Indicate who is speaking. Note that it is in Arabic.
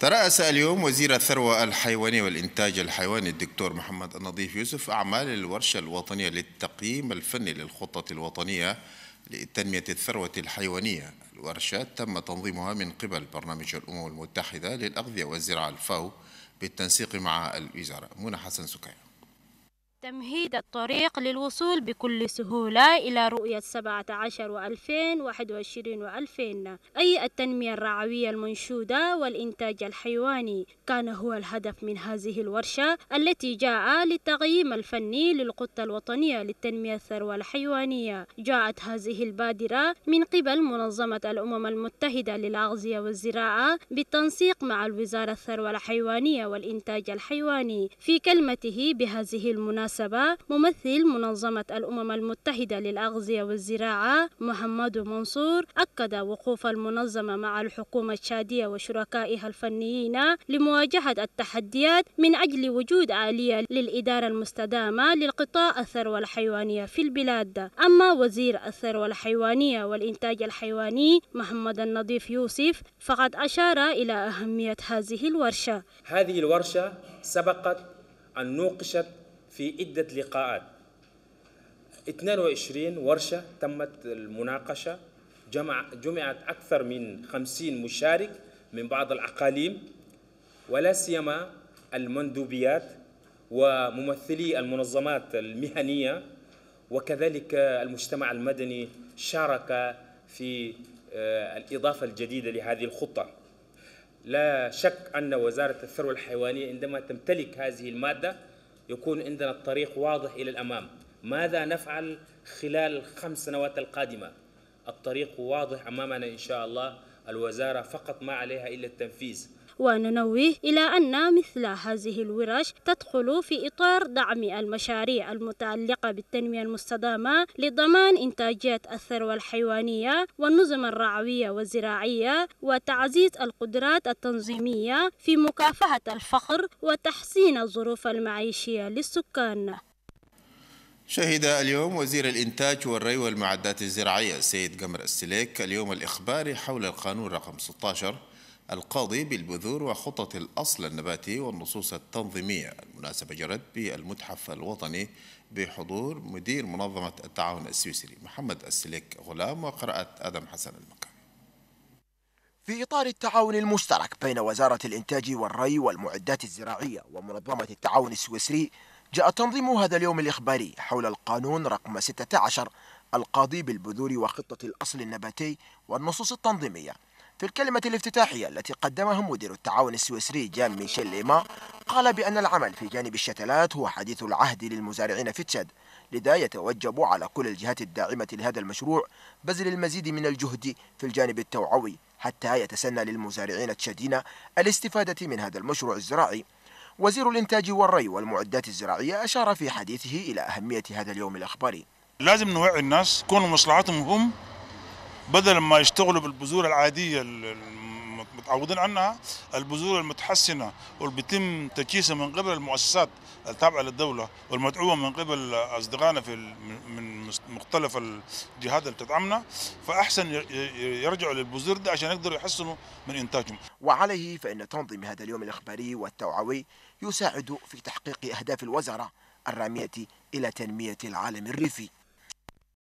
Speaker 1: ترأس اليوم وزير الثروة الحيوانية والإنتاج الحيواني الدكتور محمد النظيف يوسف أعمال الورشة الوطنية للتقييم الفني للخطة الوطنية لتنمية الثروة الحيوانية الورشة تم تنظيمها من قبل برنامج الأمم المتحدة للأغذية والزراعة الفاو بالتنسيق مع الوزارة منى حسن سكايا
Speaker 2: تمهيد الطريق للوصول بكل سهولة إلى رؤية 17 و2021 و2000 أي التنمية الرعوية المنشودة والإنتاج الحيواني كان هو الهدف من هذه الورشة التي جاء للتقييم الفني للقطة الوطنية للتنمية الثروة الحيوانية جاءت هذه البادرة من قبل منظمة الأمم المتحدة للأغذية والزراعة بالتنسيق مع الوزارة الثروة الحيوانية والإنتاج الحيواني في كلمته بهذه المناسبة حسب ممثل منظمة الأمم المتحدة للأغذية والزراعة محمد منصور أكد وقوف المنظمة مع الحكومة الشادية وشركائها الفنيين لمواجهة التحديات من أجل وجود آلية للإدارة المستدامة للقطاع الثروة الحيوانية في البلاد أما وزير الثروة الحيوانية والإنتاج الحيواني محمد النظيف يوسف فقد أشار إلى أهمية هذه الورشة
Speaker 3: هذه الورشة سبقت أن نوقشت في عدة لقاءات 22 ورشة تمت المناقشة جمع جمعت أكثر من 50 مشارك من بعض الأقاليم ولا سيما المندوبيات وممثلي المنظمات المهنية وكذلك المجتمع المدني شارك في آه، الإضافة الجديدة لهذه الخطة لا شك أن وزارة الثروة الحيوانية عندما تمتلك هذه المادة يكون عندنا الطريق واضح إلى الأمام ماذا نفعل خلال الخمس سنوات القادمة الطريق واضح أمامنا إن شاء الله الوزارة فقط ما عليها إلا التنفيذ
Speaker 2: وننوه إلى أن مثل هذه الورش تدخل في إطار دعم المشاريع المتعلقة بالتنمية المستدامة لضمان إنتاجية الثروة الحيوانية والنظم الرعوية والزراعية وتعزيز القدرات التنظيمية في مكافحة الفقر وتحسين الظروف المعيشية للسكان
Speaker 1: شهد اليوم وزير الإنتاج والري والمعدات الزراعية السيد قمر السليك اليوم الإخباري حول القانون رقم 16 القاضي بالبذور وخطط الأصل النباتي والنصوص التنظيمية المناسبة جرت بالمتحف الوطني بحضور مدير منظمة التعاون السويسري محمد السليك
Speaker 4: غلام وقراءة آدم حسن المكان في إطار التعاون المشترك بين وزارة الإنتاج والري والمعدات الزراعية ومنظمة التعاون السويسري جاء تنظيم هذا اليوم الإخباري حول القانون رقم 16 القاضي بالبذور وخطة الأصل النباتي والنصوص التنظيمية في الكلمة الافتتاحية التي قدمها مدير التعاون السويسري جان ميشيل ليما قال بأن العمل في جانب الشتلات هو حديث العهد للمزارعين في تشاد لذا يتوجب على كل الجهات الداعمة لهذا المشروع بذل المزيد من الجهد في الجانب التوعوي حتى يتسنى للمزارعين التشادين الاستفادة من هذا المشروع الزراعي وزير الإنتاج والري والمعدات الزراعية أشار في حديثه إلى أهمية هذا اليوم الأخباري لازم نوعي الناس يكونوا مصلحتهم هم بدل ما يشتغلوا بالبذور العاديه متعودين عنها البذور المتحسنه واللي بيتم تجهيزها من قبل المؤسسات التابعه للدوله والمدعومه من قبل اصدقائنا في من مختلف الجهات اللي بتدعمنا فاحسن يرجعوا للبذور دي عشان يقدروا يحسنوا من انتاجهم. وعليه فان تنظيم هذا اليوم الاخباري والتوعوي يساعد في تحقيق اهداف الوزاره الراميه الى تنميه العالم الريفي.